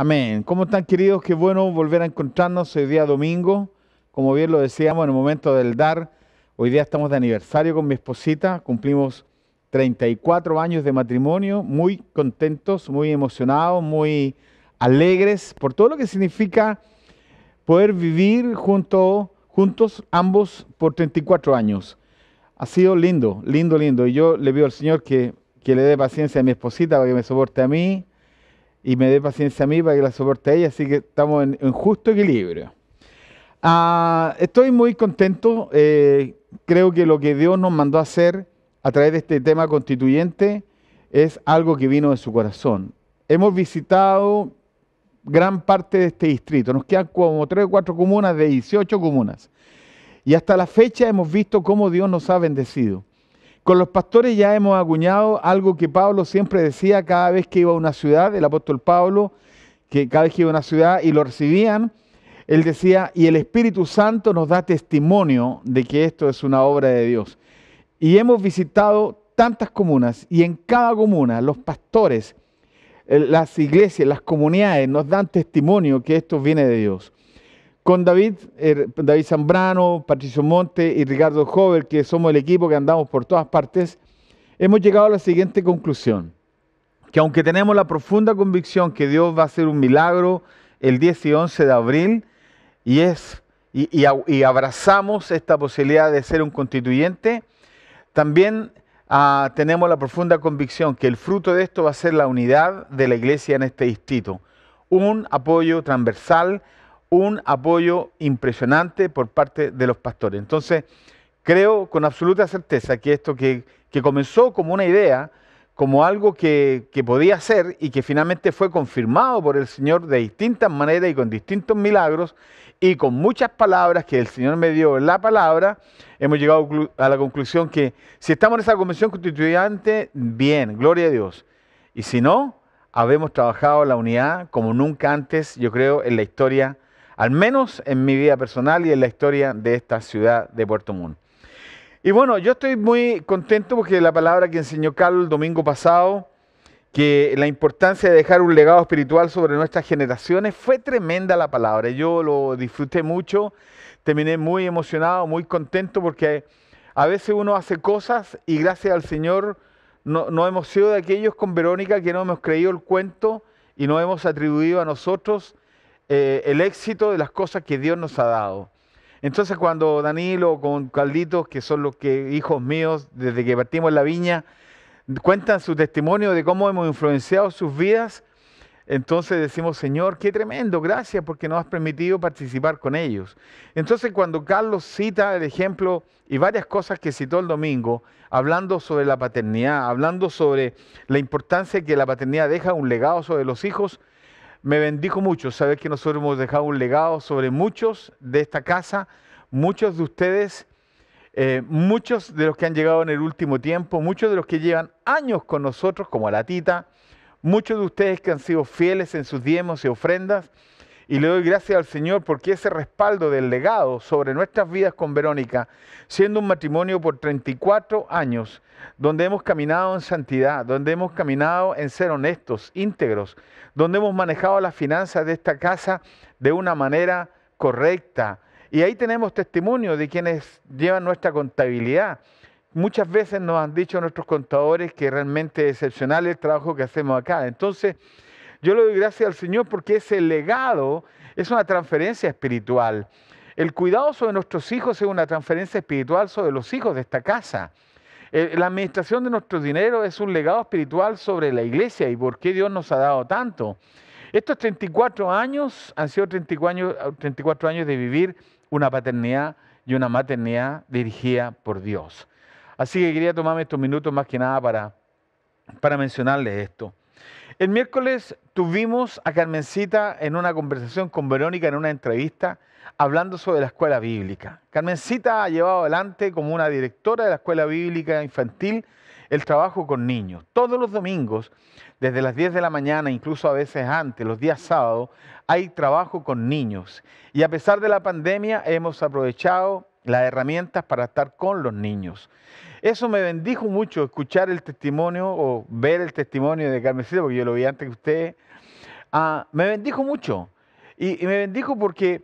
Amén. ¿Cómo están queridos? Qué bueno volver a encontrarnos hoy día domingo. Como bien lo decíamos en el momento del dar, hoy día estamos de aniversario con mi esposita. Cumplimos 34 años de matrimonio, muy contentos, muy emocionados, muy alegres por todo lo que significa poder vivir junto, juntos ambos por 34 años. Ha sido lindo, lindo, lindo. Y yo le pido al Señor que, que le dé paciencia a mi esposita para que me soporte a mí, y me dé paciencia a mí para que la soporte a ella, así que estamos en, justo equilibrio. Ah, estoy muy contento, eh, creo que lo que Dios nos mandó a hacer a través de este tema constituyente es algo que vino de su corazón. Hemos visitado gran parte de este distrito, nos quedan como tres o cuatro comunas de 18 comunas. Y hasta la fecha hemos visto cómo Dios nos ha bendecido. Con los pastores ya hemos acuñado algo que Pablo siempre decía cada vez que iba a una ciudad, el apóstol Pablo, que cada vez que iba a una ciudad y lo recibían, él decía, y el Espíritu Santo nos da testimonio de que esto es una obra de Dios. Y hemos visitado tantas comunas y en cada comuna los pastores, eh, las iglesias, las comunidades nos dan testimonio que esto viene de Dios con David, er, David Zambrano, Patricio Monte y Ricardo Jover, que somos el equipo que andamos por todas partes, hemos llegado a la siguiente conclusión, que aunque tenemos la profunda convicción que Dios va a hacer un milagro el 10 y 11 de abril, y, es, y, abrazamos esta posibilidad de ser un constituyente, también ah, tenemos la profunda convicción que el fruto de esto va a ser la unidad de la iglesia en este distrito, un apoyo transversal, un apoyo impresionante por parte de los pastores. Entonces, creo con absoluta certeza que esto que, comenzó como una idea, como algo que, podía ser y que finalmente fue confirmado por el Señor de distintas maneras y con distintos milagros y con muchas palabras que el Señor me dio en la palabra, hemos llegado a la conclusión que si estamos en esa convención constituyente, bien, gloria a Dios. Y si no, habemos trabajado la unidad como nunca antes, yo creo, en la historia al menos en mi vida personal y en la historia de esta ciudad de Puerto Mundo. Y bueno, yo estoy muy contento porque la palabra que enseñó Carlos el domingo pasado, que la importancia de dejar un legado espiritual sobre nuestras generaciones, fue tremenda la palabra. Yo lo disfruté mucho, terminé muy emocionado, muy contento porque a veces uno hace cosas y gracias al Señor no, no hemos sido de aquellos con Verónica que no hemos creído el cuento y no hemos atribuido a nosotros eh, el éxito de las cosas que Dios nos ha dado. Entonces cuando Danilo con Calditos, que son los que, hijos míos, desde que partimos la viña, cuentan su testimonio de cómo hemos influenciado sus vidas, entonces decimos, Señor, qué tremendo, gracias porque nos has permitido participar con ellos. Entonces cuando Carlos cita el ejemplo y varias cosas que citó el domingo, hablando sobre la paternidad, hablando sobre la importancia que la paternidad deja un legado sobre los hijos, me bendijo mucho saber que nosotros hemos dejado un legado sobre muchos de esta casa, muchos de ustedes, eh, muchos de los que han llegado en el último tiempo, muchos de los que llevan años con nosotros, como a la tita, muchos de ustedes que han sido fieles en sus diezmos y ofrendas, y le doy gracias al Señor porque ese respaldo del legado sobre nuestras vidas con Verónica, siendo un matrimonio por 34 años, donde hemos caminado en santidad, donde hemos caminado en ser honestos, íntegros, donde hemos manejado las finanzas de esta casa de una manera correcta. Y ahí tenemos testimonio de quienes llevan nuestra contabilidad. Muchas veces nos han dicho nuestros contadores que realmente excepcional el trabajo que hacemos acá. Entonces, yo le doy gracias al Señor porque ese legado es una transferencia espiritual. El cuidado sobre nuestros hijos es una transferencia espiritual sobre los hijos de esta casa. Eh, la administración de nuestro dinero es un legado espiritual sobre la iglesia y por qué Dios nos ha dado tanto. Estos 34 años han sido 34 años, de vivir una paternidad y una maternidad dirigida por Dios. Así que quería tomarme estos minutos más que nada para, para mencionarles esto. El miércoles tuvimos a Carmencita en una conversación con Verónica en una entrevista hablando sobre la escuela bíblica. Carmencita ha llevado adelante como una directora de la escuela bíblica infantil el trabajo con niños. Todos los domingos, desde las 10 de la mañana, incluso a veces antes, los días sábados, hay trabajo con niños. Y a pesar de la pandemia, hemos aprovechado las herramientas para estar con los niños. Eso me bendijo mucho, escuchar el testimonio o ver el testimonio de Carmencita, porque yo lo vi antes que usted. Ah, me bendijo mucho. Y, y, me bendijo porque,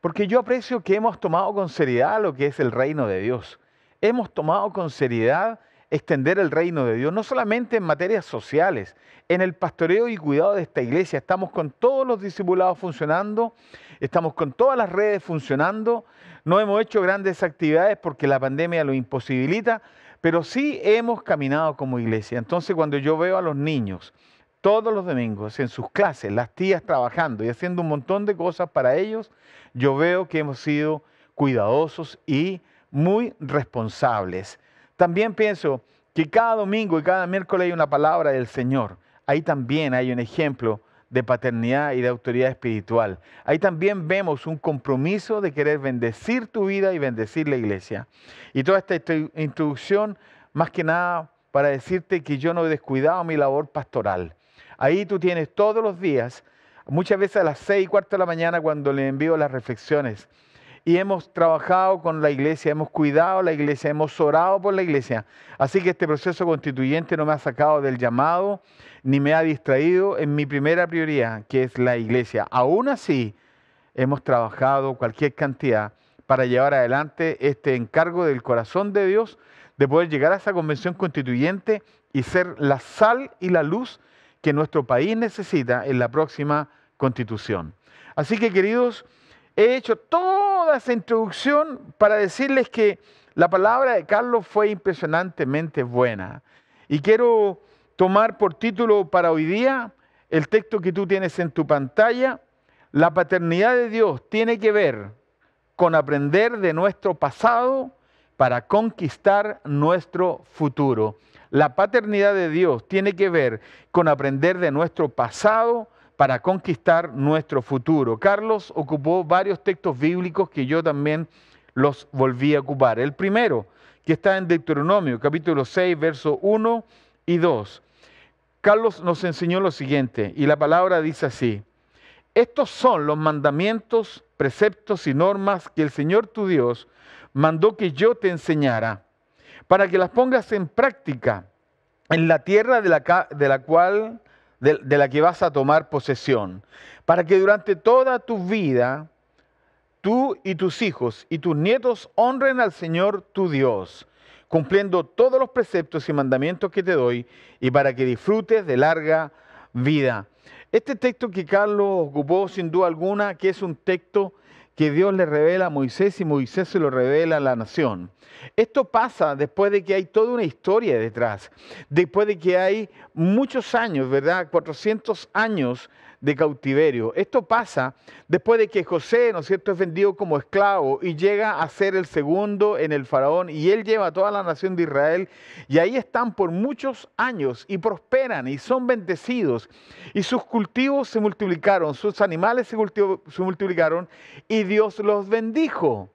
porque yo aprecio que hemos tomado con seriedad lo que es el reino de Dios. Hemos tomado con seriedad extender el reino de Dios, no solamente en materias sociales, en el pastoreo y cuidado de esta iglesia. Estamos con todos los discipulados funcionando, estamos con todas las redes funcionando, no hemos hecho grandes actividades porque la pandemia lo imposibilita, pero sí hemos caminado como iglesia. Entonces cuando yo veo a los niños todos los domingos en sus clases, las tías trabajando y haciendo un montón de cosas para ellos, yo veo que hemos sido cuidadosos y muy responsables. También pienso que cada domingo y cada miércoles hay una palabra del Señor. Ahí también hay un ejemplo de paternidad y de autoridad espiritual. Ahí también vemos un compromiso de querer bendecir tu vida y bendecir la iglesia. Y toda esta introducción, más que nada para decirte que yo no he descuidado mi labor pastoral. Ahí tú tienes todos los días, muchas veces a las seis y cuarto de la mañana cuando le envío las reflexiones, y hemos trabajado con la iglesia, hemos cuidado la iglesia, hemos orado por la iglesia. Así que este proceso constituyente no me ha sacado del llamado ni me ha distraído en mi primera prioridad, que es la iglesia. Aún así, hemos trabajado cualquier cantidad para llevar adelante este encargo del corazón de Dios de poder llegar a esa convención constituyente y ser la sal y la luz que nuestro país necesita en la próxima constitución. Así que queridos, he hecho toda esa introducción para decirles que la palabra de Carlos fue impresionantemente buena. Y quiero tomar por título para hoy día el texto que tú tienes en tu pantalla. La paternidad de Dios tiene que ver con aprender de nuestro pasado para conquistar nuestro futuro. La paternidad de Dios tiene que ver con aprender de nuestro pasado para conquistar nuestro futuro. Carlos ocupó varios textos bíblicos que yo también los volví a ocupar. El primero, que está en Deuteronomio, capítulo 6, verso 1 y 2. Carlos nos enseñó lo siguiente, y la palabra dice así, estos son los mandamientos, preceptos y normas que el Señor tu Dios mandó que yo te enseñara, para que las pongas en práctica en la tierra de la, de la cual de, la que vas a tomar posesión, para que durante toda tu vida tú y tus hijos y tus nietos honren al Señor tu Dios, cumpliendo todos los preceptos y mandamientos que te doy, y para que disfrutes de larga vida. Este texto que Carlos ocupó, sin duda alguna, que es un texto que Dios le revela a Moisés y Moisés se lo revela a la nación. Esto pasa después de que hay toda una historia detrás, después de que hay muchos años, ¿verdad? 400 años de cautiverio. Esto pasa después de que José, ¿no es cierto?, es vendido como esclavo y llega a ser el segundo en el faraón y él lleva a toda la nación de Israel y ahí están por muchos años y prosperan y son bendecidos y sus cultivos se multiplicaron, sus animales se, se multiplicaron y Dios los bendijo.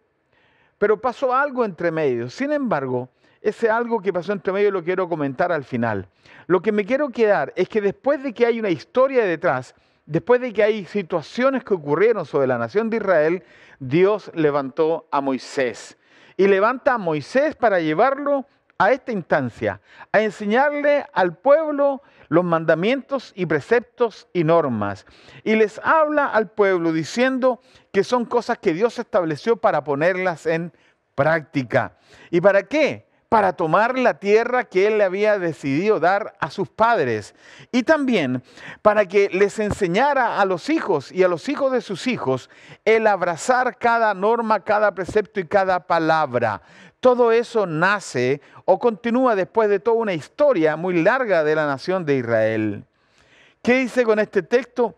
Pero pasó algo entre medio. Sin embargo, ese algo que pasó entre medio lo quiero comentar al final. Lo que me quiero quedar es que después de que hay una historia detrás, Después de que hay situaciones que ocurrieron sobre la nación de Israel, Dios levantó a Moisés. Y levanta a Moisés para llevarlo a esta instancia, a enseñarle al pueblo los mandamientos y preceptos y normas. Y les habla al pueblo diciendo que son cosas que Dios estableció para ponerlas en práctica. ¿Y para qué? para tomar la tierra que él le había decidido dar a sus padres y también para que les enseñara a los hijos y a los hijos de sus hijos el abrazar cada norma, cada precepto y cada palabra. Todo eso nace o continúa después de toda una historia muy larga de la nación de Israel. ¿Qué dice con este texto?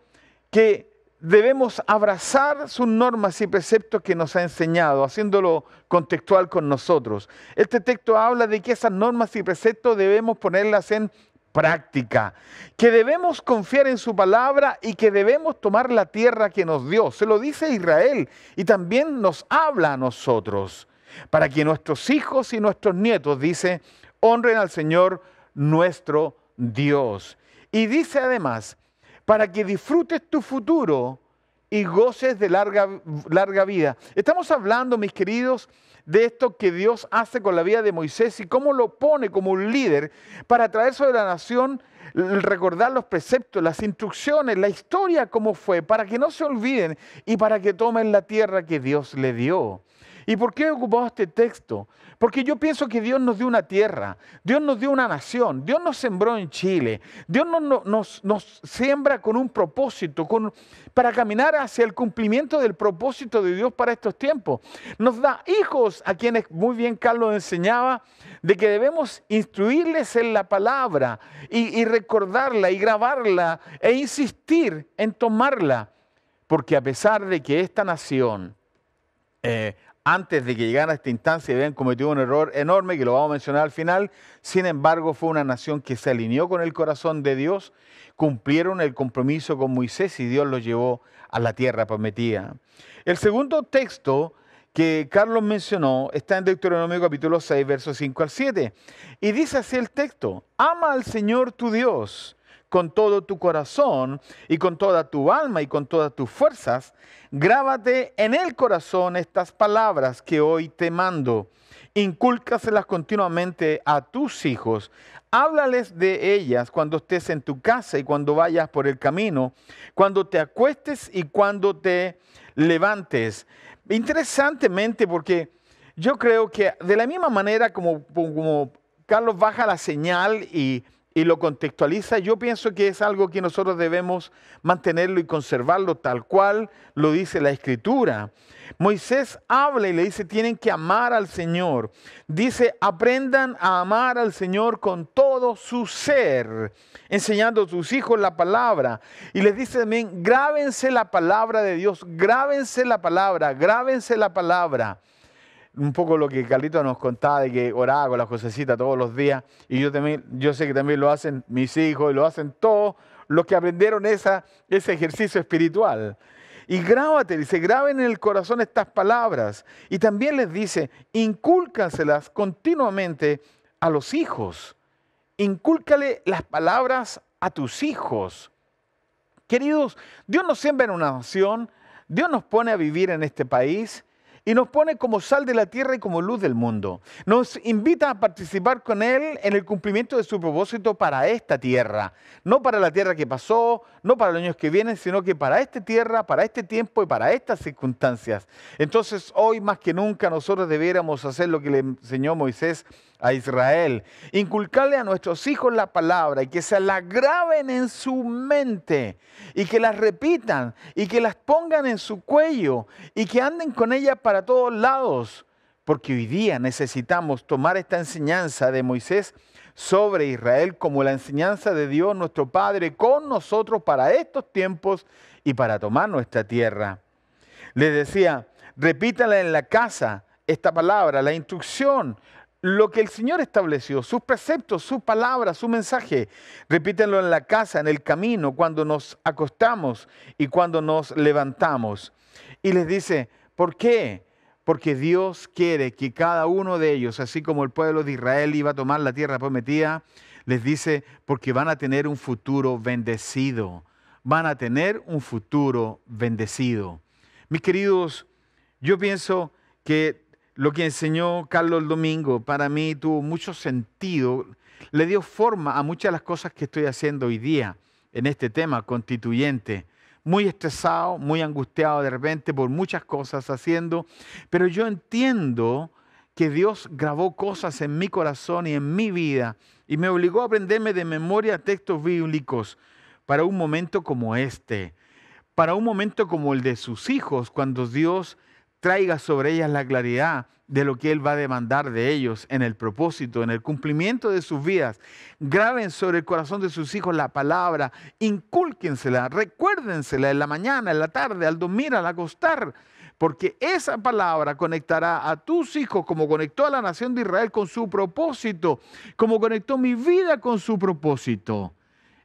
Que debemos abrazar sus normas y preceptos que nos ha enseñado, haciéndolo contextual con nosotros. Este texto habla de que esas normas y preceptos debemos ponerlas en práctica, que debemos confiar en su palabra y que debemos tomar la tierra que nos dio. Se lo dice Israel y también nos habla a nosotros, para que nuestros hijos y nuestros nietos, dice, honren al Señor nuestro Dios. Y dice además, para que disfrutes tu futuro y goces de larga, larga vida. Estamos hablando, mis queridos, de esto que Dios hace con la vida de Moisés y cómo lo pone como un líder para traer sobre la nación, recordar los preceptos, las instrucciones, la historia, cómo fue, para que no se olviden y para que tomen la tierra que Dios le dio. ¿Y por qué he ocupado este texto? Porque yo pienso que Dios nos dio una tierra, Dios nos dio una nación, Dios nos sembró en Chile, Dios nos, nos, siembra con un propósito, para caminar hacia el cumplimiento del propósito de Dios para estos tiempos. Nos da hijos a quienes muy bien Carlos enseñaba de que debemos instruirles en la palabra y, recordarla y grabarla e insistir en tomarla. Porque a pesar de que esta nación eh, antes de que llegaran a esta instancia habían cometido un error enorme, que lo vamos a mencionar al final. Sin embargo, fue una nación que se alineó con el corazón de Dios, cumplieron el compromiso con Moisés y Dios los llevó a la tierra prometida. El segundo texto que Carlos mencionó está en Deuteronomio capítulo 6, versos 5 al 7. Y dice así el texto, ama al Señor tu Dios con todo tu corazón y con toda tu alma y con todas tus fuerzas, grábate en el corazón estas palabras que hoy te mando. Incúlcaselas continuamente a tus hijos. Háblales de ellas cuando estés en tu casa y cuando vayas por el camino, cuando te acuestes y cuando te levantes. Interesantemente, porque yo creo que de la misma manera como, como Carlos baja la señal y y lo contextualiza, yo pienso que es algo que nosotros debemos mantenerlo y conservarlo tal cual lo dice la escritura. Moisés habla y le dice, tienen que amar al Señor. Dice, aprendan a amar al Señor con todo su ser, enseñando a sus hijos la palabra. Y les dice también, grábense la palabra de Dios, grábense la palabra, grábense la palabra un poco lo que Carlito nos contaba de que oraba con la josecita todos los días, y yo, también, yo sé que también lo hacen mis hijos y lo hacen todos los que aprendieron esa, ese ejercicio espiritual. Y grábate, dice, graben en el corazón estas palabras. Y también les dice, incúlcanselas continuamente a los hijos. Incúlcale las palabras a tus hijos. Queridos, Dios nos siembra en una nación, Dios nos pone a vivir en este país y nos pone como sal de la tierra y como luz del mundo. Nos invita a participar con Él en el cumplimiento de su propósito para esta tierra, no para la tierra que pasó, no para los años que vienen, sino que para esta tierra, para este tiempo y para estas circunstancias. Entonces hoy más que nunca nosotros debiéramos hacer lo que le enseñó Moisés a Israel, inculcarle a nuestros hijos la palabra y que se la graben en su mente y que las repitan y que las pongan en su cuello y que anden con ella para todos lados porque hoy día necesitamos tomar esta enseñanza de Moisés sobre Israel como la enseñanza de Dios nuestro Padre con nosotros para estos tiempos y para tomar nuestra tierra. Les decía, repítala en la casa esta palabra, la instrucción, lo que el Señor estableció, sus preceptos, su palabra, su mensaje. Repítenlo en la casa, en el camino, cuando nos acostamos y cuando nos levantamos. Y les dice, ¿por qué? porque Dios quiere que cada uno de ellos, así como el pueblo de Israel iba a tomar la tierra prometida, les dice, porque van a tener un futuro bendecido, van a tener un futuro bendecido. Mis queridos, yo pienso que lo que enseñó Carlos Domingo para mí tuvo mucho sentido, le dio forma a muchas de las cosas que estoy haciendo hoy día en este tema constituyente muy estresado, muy angustiado de repente por muchas cosas haciendo, pero yo entiendo que Dios grabó cosas en mi corazón y en mi vida y me obligó a aprenderme de memoria textos bíblicos para un momento como este, para un momento como el de sus hijos, cuando Dios traiga sobre ellas la claridad de lo que Él va a demandar de ellos en el propósito, en el cumplimiento de sus vidas. Graben sobre el corazón de sus hijos la palabra, incúlquensela, recuérdensela en la mañana, en la tarde, al dormir, al acostar, porque esa palabra conectará a tus hijos como conectó a la nación de Israel con su propósito, como conectó mi vida con su propósito.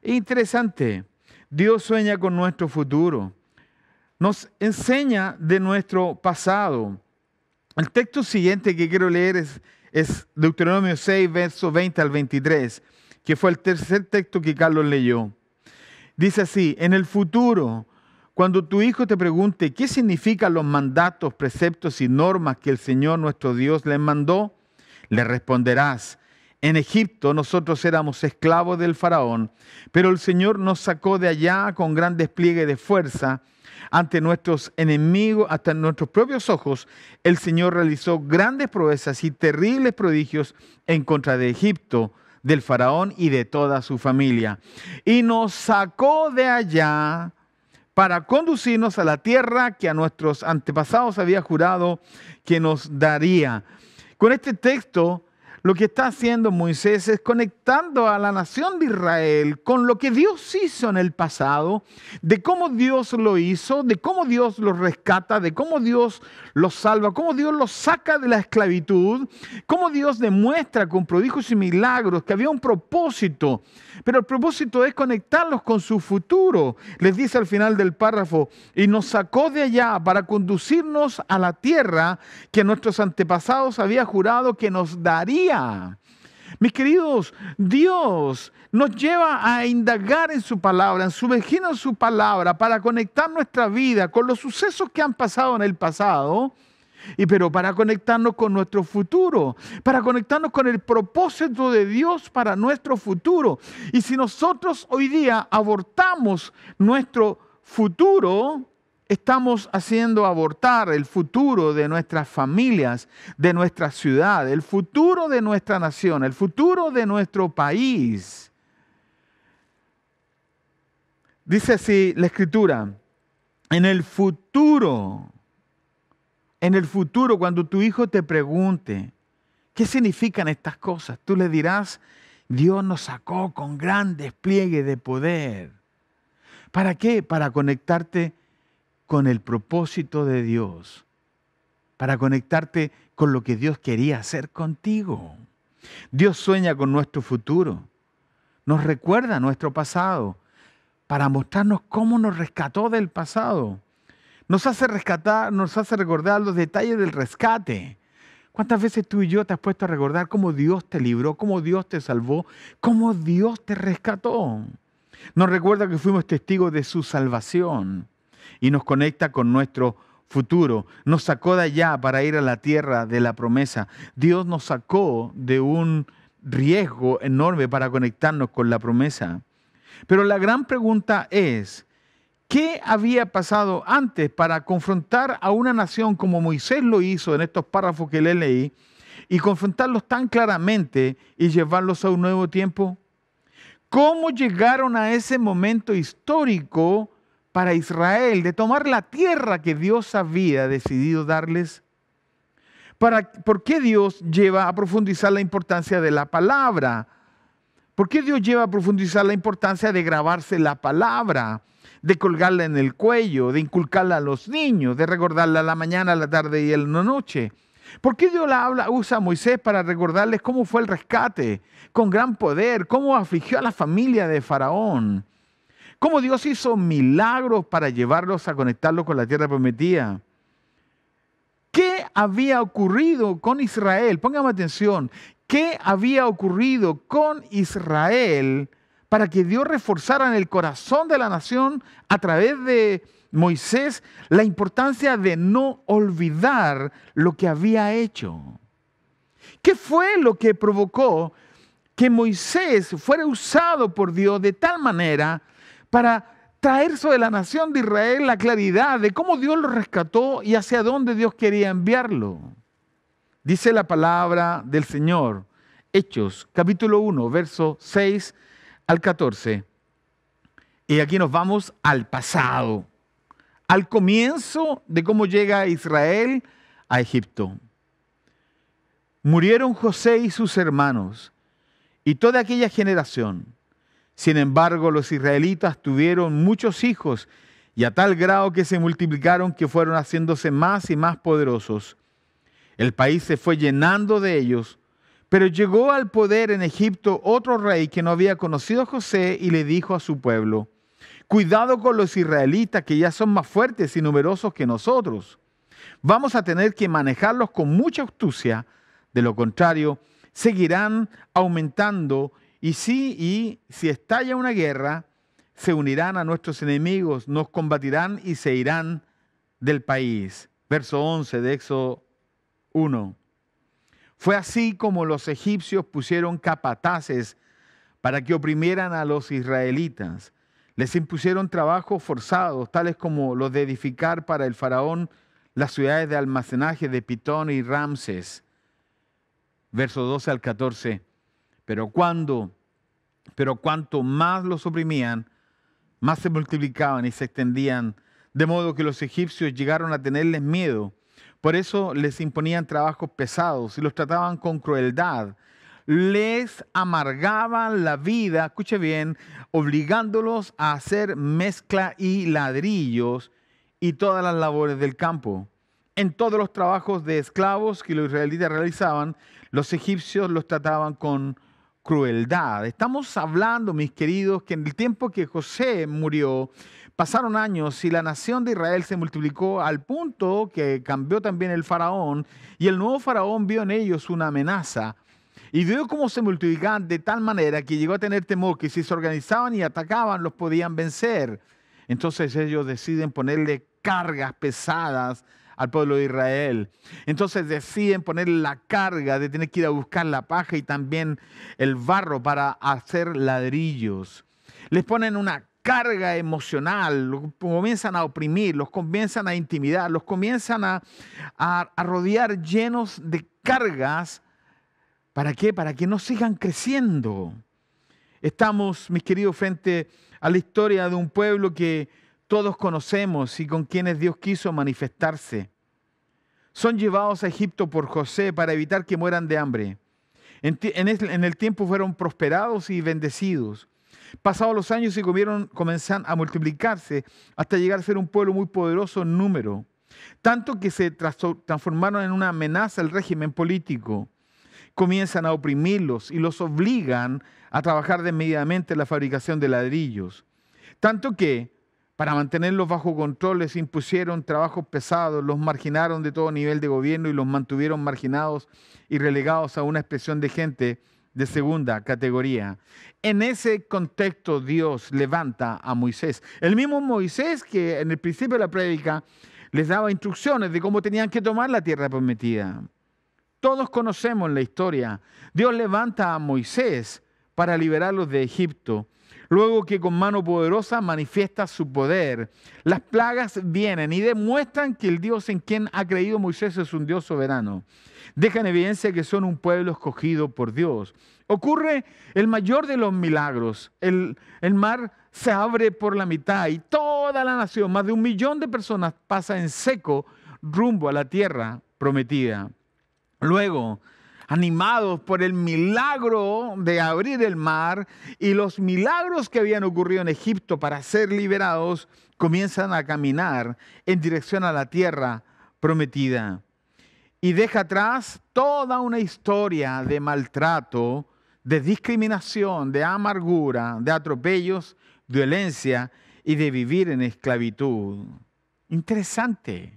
Interesante, Dios sueña con nuestro futuro nos enseña de nuestro pasado. El texto siguiente que quiero leer es, es Deuteronomio 6, verso 20 al 23, que fue el tercer texto que Carlos leyó. Dice así, en el futuro, cuando tu hijo te pregunte qué significan los mandatos, preceptos y normas que el Señor nuestro Dios le mandó, le responderás, en Egipto nosotros éramos esclavos del faraón, pero el Señor nos sacó de allá con gran despliegue de fuerza ante nuestros enemigos, hasta nuestros propios ojos, el Señor realizó grandes proezas y terribles prodigios en contra de Egipto, del faraón y de toda su familia. Y nos sacó de allá para conducirnos a la tierra que a nuestros antepasados había jurado que nos daría. Con este texto lo que está haciendo Moisés es conectando a la nación de Israel con lo que Dios hizo en el pasado, de cómo Dios lo hizo, de cómo Dios los rescata, de cómo Dios los salva, cómo Dios los saca de la esclavitud, cómo Dios demuestra con prodigios y milagros que había un propósito, pero el propósito es conectarlos con su futuro. Les dice al final del párrafo, y nos sacó de allá para conducirnos a la tierra que nuestros antepasados había jurado que nos daría mis queridos, Dios nos lleva a indagar en su palabra, en sumergir en su palabra para conectar nuestra vida con los sucesos que han pasado en el pasado. Y pero para conectarnos con nuestro futuro, para conectarnos con el propósito de Dios para nuestro futuro. Y si nosotros hoy día abortamos nuestro futuro, estamos haciendo abortar el futuro de nuestras familias, de nuestra ciudad, el futuro de nuestra nación, el futuro de nuestro país. Dice así la escritura, en el futuro, en el futuro, cuando tu hijo te pregunte, ¿qué significan estas cosas? Tú le dirás, Dios nos sacó con gran despliegue de poder. ¿Para qué? Para conectarte con el propósito de Dios, para conectarte con lo que Dios quería hacer contigo. Dios sueña con nuestro futuro, nos recuerda nuestro pasado, para mostrarnos cómo nos rescató del pasado. Nos hace rescatar, nos hace recordar los detalles del rescate. ¿Cuántas veces tú y yo te has puesto a recordar cómo Dios te libró, cómo Dios te salvó, cómo Dios te rescató? Nos recuerda que fuimos testigos de su salvación y nos conecta con nuestro futuro. Nos sacó de allá para ir a la tierra de la promesa. Dios nos sacó de un riesgo enorme para conectarnos con la promesa. Pero la gran pregunta es, ¿qué había pasado antes para confrontar a una nación como Moisés lo hizo en estos párrafos que le leí y confrontarlos tan claramente y llevarlos a un nuevo tiempo? ¿Cómo llegaron a ese momento histórico para Israel de tomar la tierra que Dios había decidido darles? ¿Para, ¿Por qué Dios lleva a profundizar la importancia de la palabra? ¿Por qué Dios lleva a profundizar la importancia de grabarse la palabra, de colgarla en el cuello, de inculcarla a los niños, de recordarla a la mañana, a la tarde y a la noche? ¿Por qué Dios la habla, usa a Moisés para recordarles cómo fue el rescate con gran poder, cómo afligió a la familia de Faraón? cómo Dios hizo milagros para llevarlos a conectarlos con la tierra prometida. ¿Qué había ocurrido con Israel? Póngame atención. ¿Qué había ocurrido con Israel para que Dios reforzara en el corazón de la nación a través de Moisés la importancia de no olvidar lo que había hecho? ¿Qué fue lo que provocó que Moisés fuera usado por Dios de tal manera para traer sobre la nación de Israel la claridad de cómo Dios lo rescató y hacia dónde Dios quería enviarlo. Dice la palabra del Señor, Hechos capítulo 1, verso 6 al 14. Y aquí nos vamos al pasado, al comienzo de cómo llega Israel a Egipto. Murieron José y sus hermanos y toda aquella generación sin embargo, los israelitas tuvieron muchos hijos y a tal grado que se multiplicaron que fueron haciéndose más y más poderosos. El país se fue llenando de ellos, pero llegó al poder en Egipto otro rey que no había conocido a José y le dijo a su pueblo, cuidado con los israelitas que ya son más fuertes y numerosos que nosotros. Vamos a tener que manejarlos con mucha astucia, de lo contrario, seguirán aumentando y sí, y si estalla una guerra, se unirán a nuestros enemigos, nos combatirán y se irán del país. Verso 11 de Éxodo 1. Fue así como los egipcios pusieron capataces para que oprimieran a los israelitas. Les impusieron trabajos forzados, tales como los de edificar para el faraón las ciudades de almacenaje de Pitón y Ramses. Verso 12 al 14. Pero cuando, pero cuanto más los oprimían, más se multiplicaban y se extendían, de modo que los egipcios llegaron a tenerles miedo. Por eso les imponían trabajos pesados y los trataban con crueldad. Les amargaban la vida, escuche bien, obligándolos a hacer mezcla y ladrillos y todas las labores del campo. En todos los trabajos de esclavos que los israelitas realizaban, los egipcios los trataban con crueldad. Estamos hablando, mis queridos, que en el tiempo que José murió, pasaron años y la nación de Israel se multiplicó al punto que cambió también el faraón y el nuevo faraón vio en ellos una amenaza. Y vio cómo se multiplicaban de tal manera que llegó a tener temor que si se organizaban y atacaban los podían vencer. Entonces ellos deciden ponerle cargas pesadas al pueblo de Israel. Entonces deciden poner la carga de tener que ir a buscar la paja y también el barro para hacer ladrillos. Les ponen una carga emocional, los comienzan a oprimir, los comienzan a intimidar, los comienzan a, a rodear llenos de cargas. ¿Para qué? Para que no sigan creciendo. Estamos, mis queridos, frente a la historia de un pueblo que todos conocemos y con quienes Dios quiso manifestarse. Son llevados a Egipto por José para evitar que mueran de hambre. En, el tiempo fueron prosperados y bendecidos. Pasados los años se comieron, comenzaron a multiplicarse hasta llegar a ser un pueblo muy poderoso en número, tanto que se transformaron en una amenaza al régimen político. Comienzan a oprimirlos y los obligan a trabajar desmedidamente en la fabricación de ladrillos, tanto que para mantenerlos bajo control les impusieron trabajos pesados, los marginaron de todo nivel de gobierno y los mantuvieron marginados y relegados a una expresión de gente de segunda categoría. En ese contexto Dios levanta a Moisés. El mismo Moisés que en el principio de la prédica les daba instrucciones de cómo tenían que tomar la tierra prometida. Todos conocemos la historia. Dios levanta a Moisés para liberarlos de Egipto. Luego que con mano poderosa manifiesta su poder. Las plagas vienen y demuestran que el Dios en quien ha creído Moisés es un Dios soberano. Dejan evidencia que son un pueblo escogido por Dios. Ocurre el mayor de los milagros. El, el mar se abre por la mitad y toda la nación, más de un millón de personas, pasa en seco rumbo a la tierra prometida. Luego animados por el milagro de abrir el mar y los milagros que habían ocurrido en Egipto para ser liberados, comienzan a caminar en dirección a la tierra prometida. Y deja atrás toda una historia de maltrato, de discriminación, de amargura, de atropellos, violencia y de vivir en esclavitud. Interesante.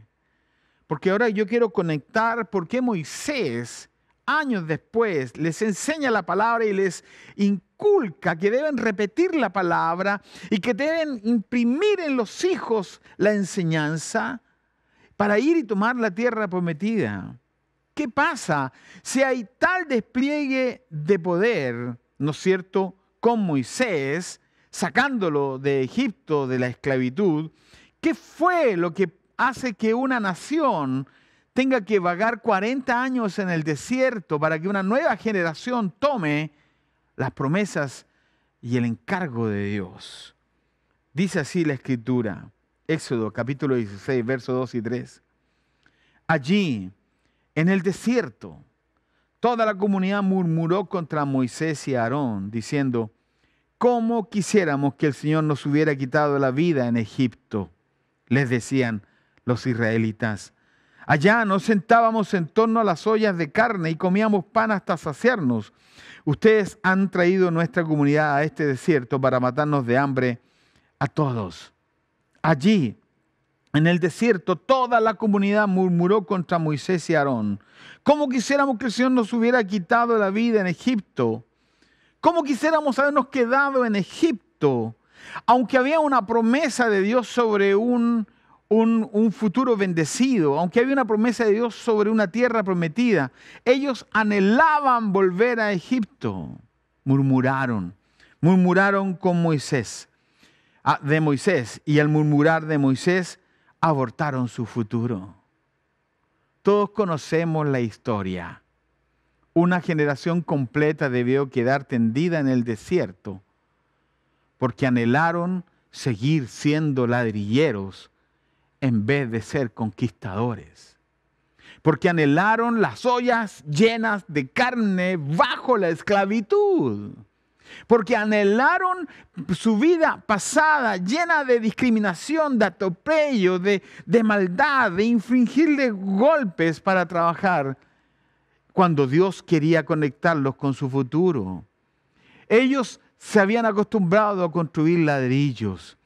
Porque ahora yo quiero conectar por qué Moisés años después, les enseña la palabra y les inculca que deben repetir la palabra y que deben imprimir en los hijos la enseñanza para ir y tomar la tierra prometida. ¿Qué pasa si hay tal despliegue de poder, ¿no es cierto?, con Moisés, sacándolo de Egipto, de la esclavitud, ¿qué fue lo que hace que una nación tenga que vagar 40 años en el desierto para que una nueva generación tome las promesas y el encargo de Dios. Dice así la escritura, Éxodo capítulo 16, versos 2 y 3. Allí, en el desierto, toda la comunidad murmuró contra Moisés y Aarón, diciendo, ¿cómo quisiéramos que el Señor nos hubiera quitado la vida en Egipto? Les decían los israelitas Allá nos sentábamos en torno a las ollas de carne y comíamos pan hasta saciarnos. Ustedes han traído nuestra comunidad a este desierto para matarnos de hambre a todos. Allí, en el desierto, toda la comunidad murmuró contra Moisés y Aarón. ¿Cómo quisiéramos que el Señor nos hubiera quitado la vida en Egipto? ¿Cómo quisiéramos habernos quedado en Egipto? Aunque había una promesa de Dios sobre un un, futuro bendecido, aunque había una promesa de Dios sobre una tierra prometida, ellos anhelaban volver a Egipto. Murmuraron, murmuraron con Moisés, ah, de Moisés, y al murmurar de Moisés, abortaron su futuro. Todos conocemos la historia. Una generación completa debió quedar tendida en el desierto porque anhelaron seguir siendo ladrilleros en vez de ser conquistadores. Porque anhelaron las ollas llenas de carne bajo la esclavitud. Porque anhelaron su vida pasada llena de discriminación, de atropello, de, maldad, de infringirle golpes para trabajar cuando Dios quería conectarlos con su futuro. Ellos se habían acostumbrado a construir ladrillos,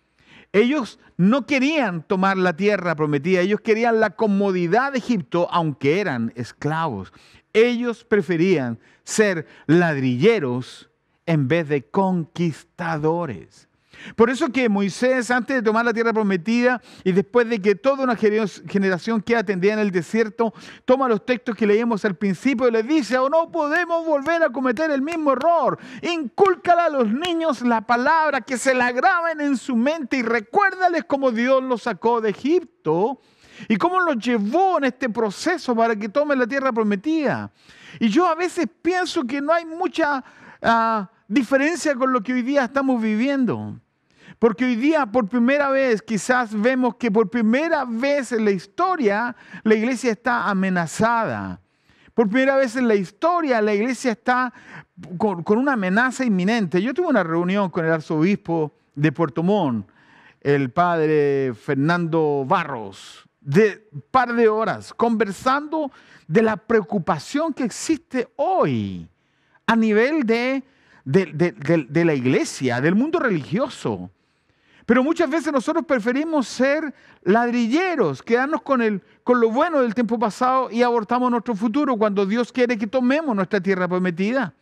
ellos no querían tomar la tierra prometida, ellos querían la comodidad de Egipto, aunque eran esclavos. Ellos preferían ser ladrilleros en vez de conquistadores. Por eso que Moisés, antes de tomar la tierra prometida y después de que toda una generación que atendía en el desierto, toma los textos que leímos al principio y le dice, o oh, no podemos volver a cometer el mismo error. Incúlcala a los niños la palabra, que se la graben en su mente y recuérdales cómo Dios los sacó de Egipto y cómo los llevó en este proceso para que tomen la tierra prometida. Y yo a veces pienso que no hay mucha... Ah, diferencia con lo que hoy día estamos viviendo. Porque hoy día por primera vez quizás vemos que por primera vez en la historia la iglesia está amenazada. Por primera vez en la historia la iglesia está con, una amenaza inminente. Yo tuve una reunión con el arzobispo de Puerto Montt, el padre Fernando Barros, de un par de horas, conversando de la preocupación que existe hoy a nivel de, la iglesia, del mundo religioso, pero muchas veces nosotros preferimos ser ladrilleros, quedarnos con, con lo bueno del tiempo pasado y abortamos nuestro futuro cuando Dios quiere que tomemos nuestra tierra prometida.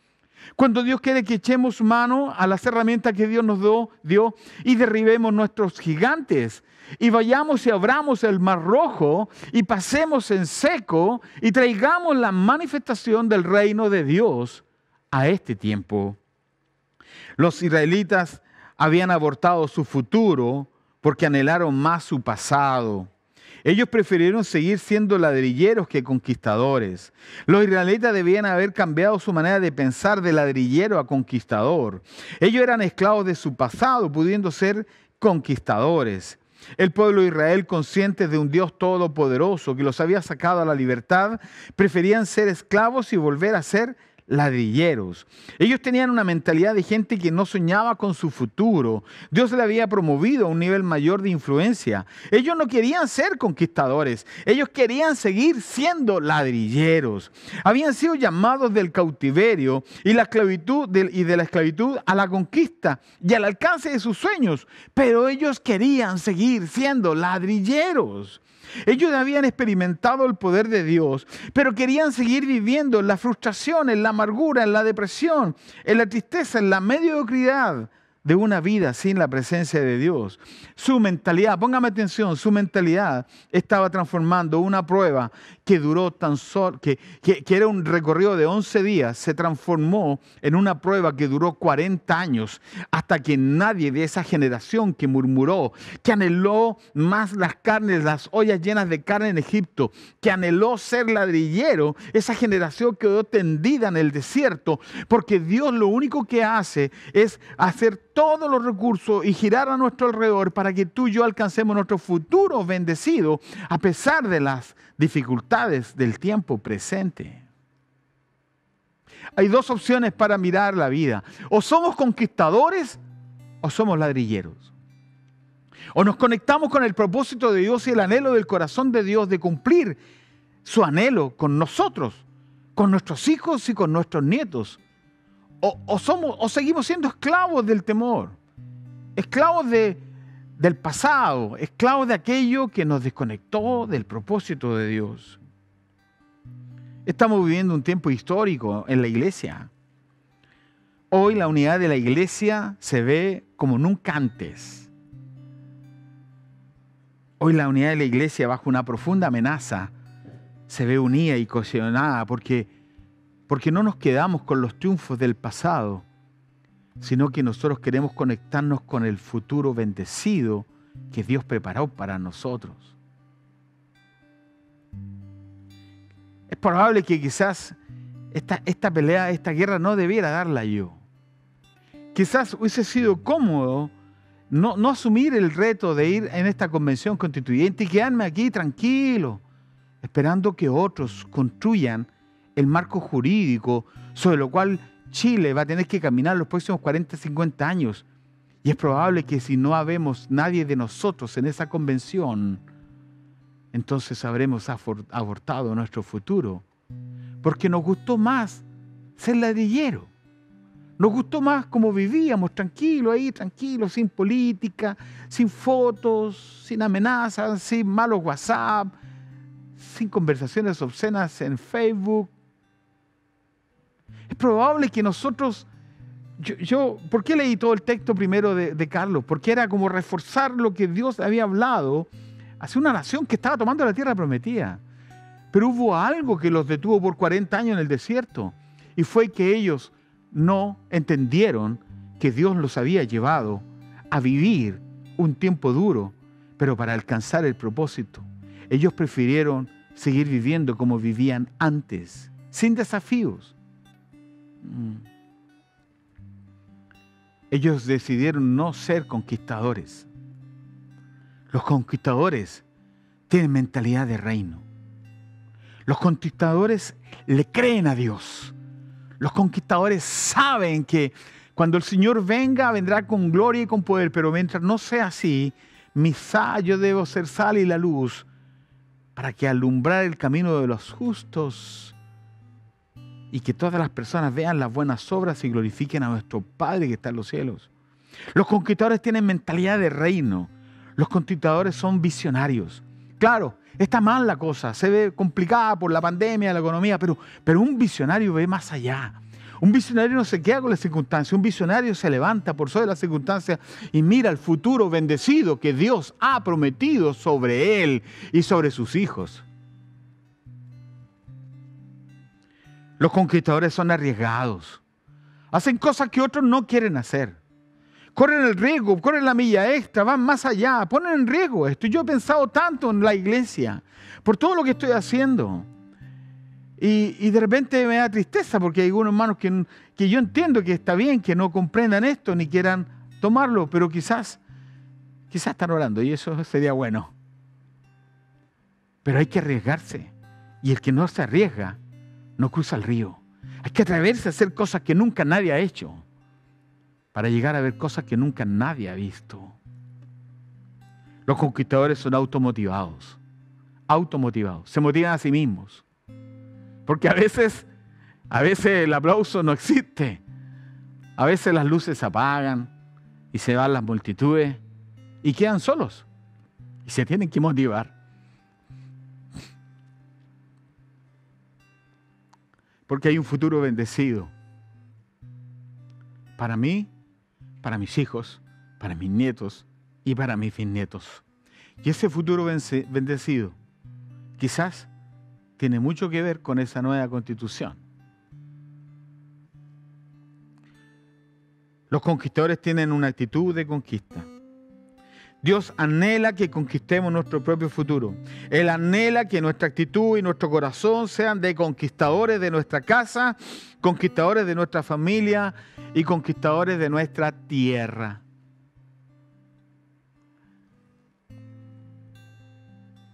Cuando Dios quiere que echemos mano a las herramientas que Dios nos dio, dio y derribemos nuestros gigantes y vayamos y abramos el mar rojo y pasemos en seco y traigamos la manifestación del reino de Dios a este tiempo. Los israelitas habían abortado su futuro porque anhelaron más su pasado. Ellos prefirieron seguir siendo ladrilleros que conquistadores. Los israelitas debían haber cambiado su manera de pensar de ladrillero a conquistador. Ellos eran esclavos de su pasado, pudiendo ser conquistadores. El pueblo de Israel, conscientes de un Dios todopoderoso que los había sacado a la libertad, preferían ser esclavos y volver a ser ladrilleros. Ellos tenían una mentalidad de gente que no soñaba con su futuro. Dios le había promovido a un nivel mayor de influencia. Ellos no querían ser conquistadores, ellos querían seguir siendo ladrilleros. Habían sido llamados del cautiverio y, la esclavitud y de la esclavitud a la conquista y al alcance de sus sueños, pero ellos querían seguir siendo ladrilleros. Ellos habían experimentado el poder de Dios, pero querían seguir viviendo en la frustración, en la amargura, en la depresión, en eh, la tristeza, en la mediocridad de una vida sin la presencia de Dios. Su mentalidad, póngame atención, su mentalidad estaba transformando una prueba que duró tan solo, que, era un recorrido de 11 días, se transformó en una prueba que duró 40 años, hasta que nadie de esa generación que murmuró, que anheló más las carnes, las ollas llenas de carne en Egipto, que anheló ser ladrillero, esa generación quedó tendida en el desierto, porque Dios lo único que hace es hacer todos los recursos y girar a nuestro alrededor para que tú y yo alcancemos nuestro futuro bendecido a pesar de las dificultades del tiempo presente. Hay dos opciones para mirar la vida. O somos conquistadores o somos ladrilleros. O nos conectamos con el propósito de Dios y el anhelo del corazón de Dios de cumplir su anhelo con nosotros, con nuestros hijos y con nuestros nietos o, seguimos siendo esclavos del temor, esclavos de, del pasado, esclavos de aquello que nos desconectó del propósito de Dios. Estamos viviendo un tiempo histórico en la iglesia. Hoy la unidad de la iglesia se ve como nunca antes. Hoy la unidad de la iglesia bajo una profunda amenaza se ve unida y cohesionada porque porque no nos quedamos con los triunfos del pasado, sino que nosotros queremos conectarnos con el futuro bendecido que Dios preparó para nosotros. Es probable que quizás esta, pelea, esta guerra no debiera darla yo. Quizás hubiese sido cómodo no, no, asumir el reto de ir en esta convención constituyente y quedarme aquí tranquilo, esperando que otros construyan el marco jurídico sobre lo cual Chile va a tener que caminar los próximos 40, 50 años. Y es probable que si no habemos nadie de nosotros en esa convención, entonces habremos abortado nuestro futuro. Porque nos gustó más ser ladrillero. Nos gustó más como vivíamos, tranquilo ahí, tranquilo, sin política, sin fotos, sin amenazas, sin malos WhatsApp, sin conversaciones obscenas en Facebook, es probable que nosotros... Yo, ¿Por qué leí todo el texto primero de, de Carlos? Porque era como reforzar lo que Dios había hablado hacia una nación que estaba tomando la tierra prometida. Pero hubo algo que los detuvo por 40 años en el desierto. Y fue que ellos no entendieron que Dios los había llevado a vivir un tiempo duro, pero para alcanzar el propósito. Ellos prefirieron seguir viviendo como vivían antes, sin desafíos, ellos decidieron no ser conquistadores. Los conquistadores tienen mentalidad de reino. Los conquistadores le creen a Dios. Los conquistadores saben que cuando el Señor venga, vendrá con gloria y con poder, pero mientras no sea así, mi yo debo ser sal y la luz para que alumbrar el camino de los justos y que todas las personas vean las buenas obras y glorifiquen a nuestro Padre que está en los cielos. Los conquistadores tienen mentalidad de reino. Los conquistadores son visionarios. Claro, está mal la cosa, se ve complicada por la pandemia, la economía, pero, pero un visionario ve más allá. Un visionario no se queda con las circunstancias, un visionario se levanta por sobre las circunstancias y mira el futuro bendecido que Dios ha prometido sobre él y sobre sus hijos. Los conquistadores son arriesgados. Hacen cosas que otros no quieren hacer. Corren el riesgo, corren la milla extra, van más allá, ponen en riesgo esto. Yo he pensado tanto en la iglesia, por todo lo que estoy haciendo. Y, de repente me da tristeza porque hay algunos hermanos que, que yo entiendo que está bien, que no comprendan esto ni quieran tomarlo, pero quizás, quizás están orando y eso sería bueno. Pero hay que arriesgarse. Y el que no se arriesga no cruza el río. Hay que atreverse a hacer cosas que nunca nadie ha hecho para llegar a ver cosas que nunca nadie ha visto. Los conquistadores son automotivados, automotivados, se motivan a sí mismos. Porque a veces, a veces el aplauso no existe, a veces las luces se apagan y se van las multitudes y quedan solos y se tienen que motivar. porque hay un futuro bendecido. Para mí, para mis hijos, para mis nietos y para mis bisnietos. Y ese futuro bendecido quizás tiene mucho que ver con esa nueva constitución. Los conquistadores tienen una actitud de conquista. Dios anhela que conquistemos nuestro propio futuro. Él anhela que nuestra actitud y nuestro corazón sean de conquistadores de nuestra casa, conquistadores de nuestra familia y conquistadores de nuestra tierra.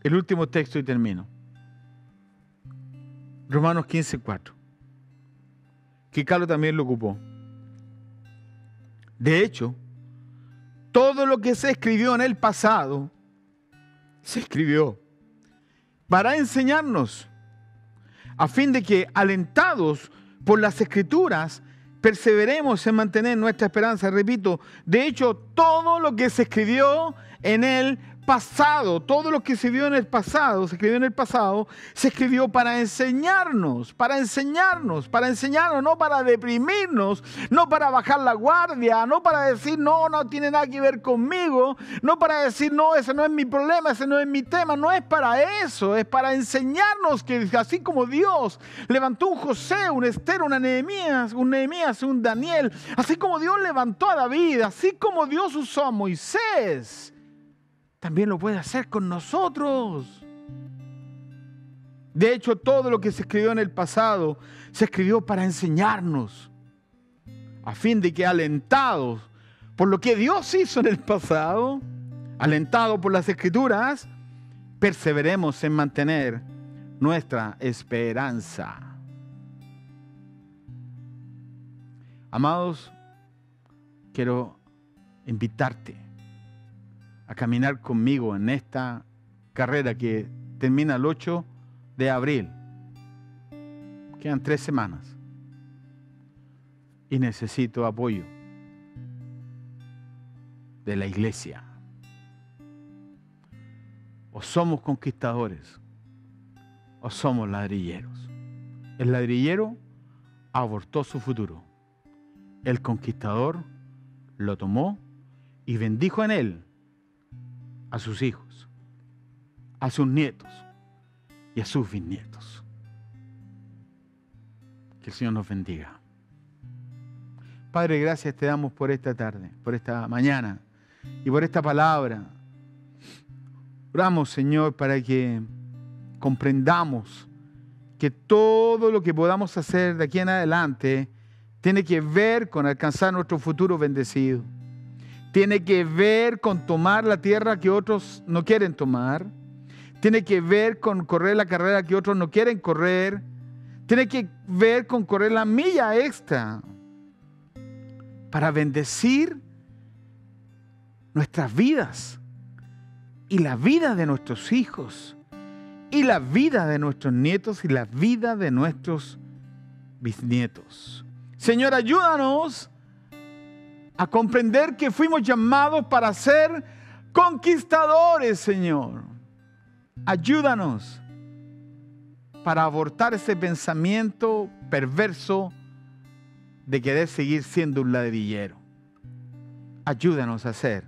El último texto y termino. Romanos 15, 4. Que Carlos también lo ocupó. De hecho, todo lo que se escribió en el pasado, se escribió para enseñarnos, a fin de que, alentados por las escrituras, perseveremos en mantener nuestra esperanza. Repito, de hecho, todo lo que se escribió en el pasado, todo lo que se vio en el pasado, se escribió en el pasado, se escribió para enseñarnos, para enseñarnos, para enseñarnos, no para deprimirnos, no para bajar la guardia, no para decir, no, no tiene nada que ver conmigo, no para decir, no, ese no es mi problema, ese no es mi tema, no es para eso, es para enseñarnos que así como Dios levantó un José, un Esther, una Nehemías, un Nehemías, un Daniel, así como Dios levantó a David, así como Dios usó a Moisés, también lo puede hacer con nosotros. De hecho, todo lo que se escribió en el pasado se escribió para enseñarnos, a fin de que alentados por lo que Dios hizo en el pasado, alentados por las escrituras, perseveremos en mantener nuestra esperanza. Amados, quiero invitarte a caminar conmigo en esta carrera que termina el 8 de abril. Quedan tres semanas. Y necesito apoyo de la iglesia. O somos conquistadores o somos ladrilleros. El ladrillero abortó su futuro. El conquistador lo tomó y bendijo en él a sus hijos, a sus nietos y a sus bisnietos. Que el Señor nos bendiga. Padre, gracias te damos por esta tarde, por esta mañana y por esta palabra. Oramos, Señor, para que comprendamos que todo lo que podamos hacer de aquí en adelante tiene que ver con alcanzar nuestro futuro bendecido tiene que ver con tomar la tierra que otros no quieren tomar, tiene que ver con correr la carrera que otros no quieren correr, tiene que ver con correr la milla extra para bendecir nuestras vidas y la vida de nuestros hijos y la vida de nuestros nietos y la vida de nuestros bisnietos. Señor, ayúdanos a comprender que fuimos llamados para ser conquistadores, Señor. Ayúdanos para abortar ese pensamiento perverso de querer seguir siendo un ladrillero. Ayúdanos a ser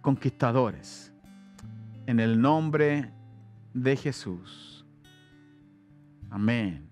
conquistadores en el nombre de Jesús. Amén.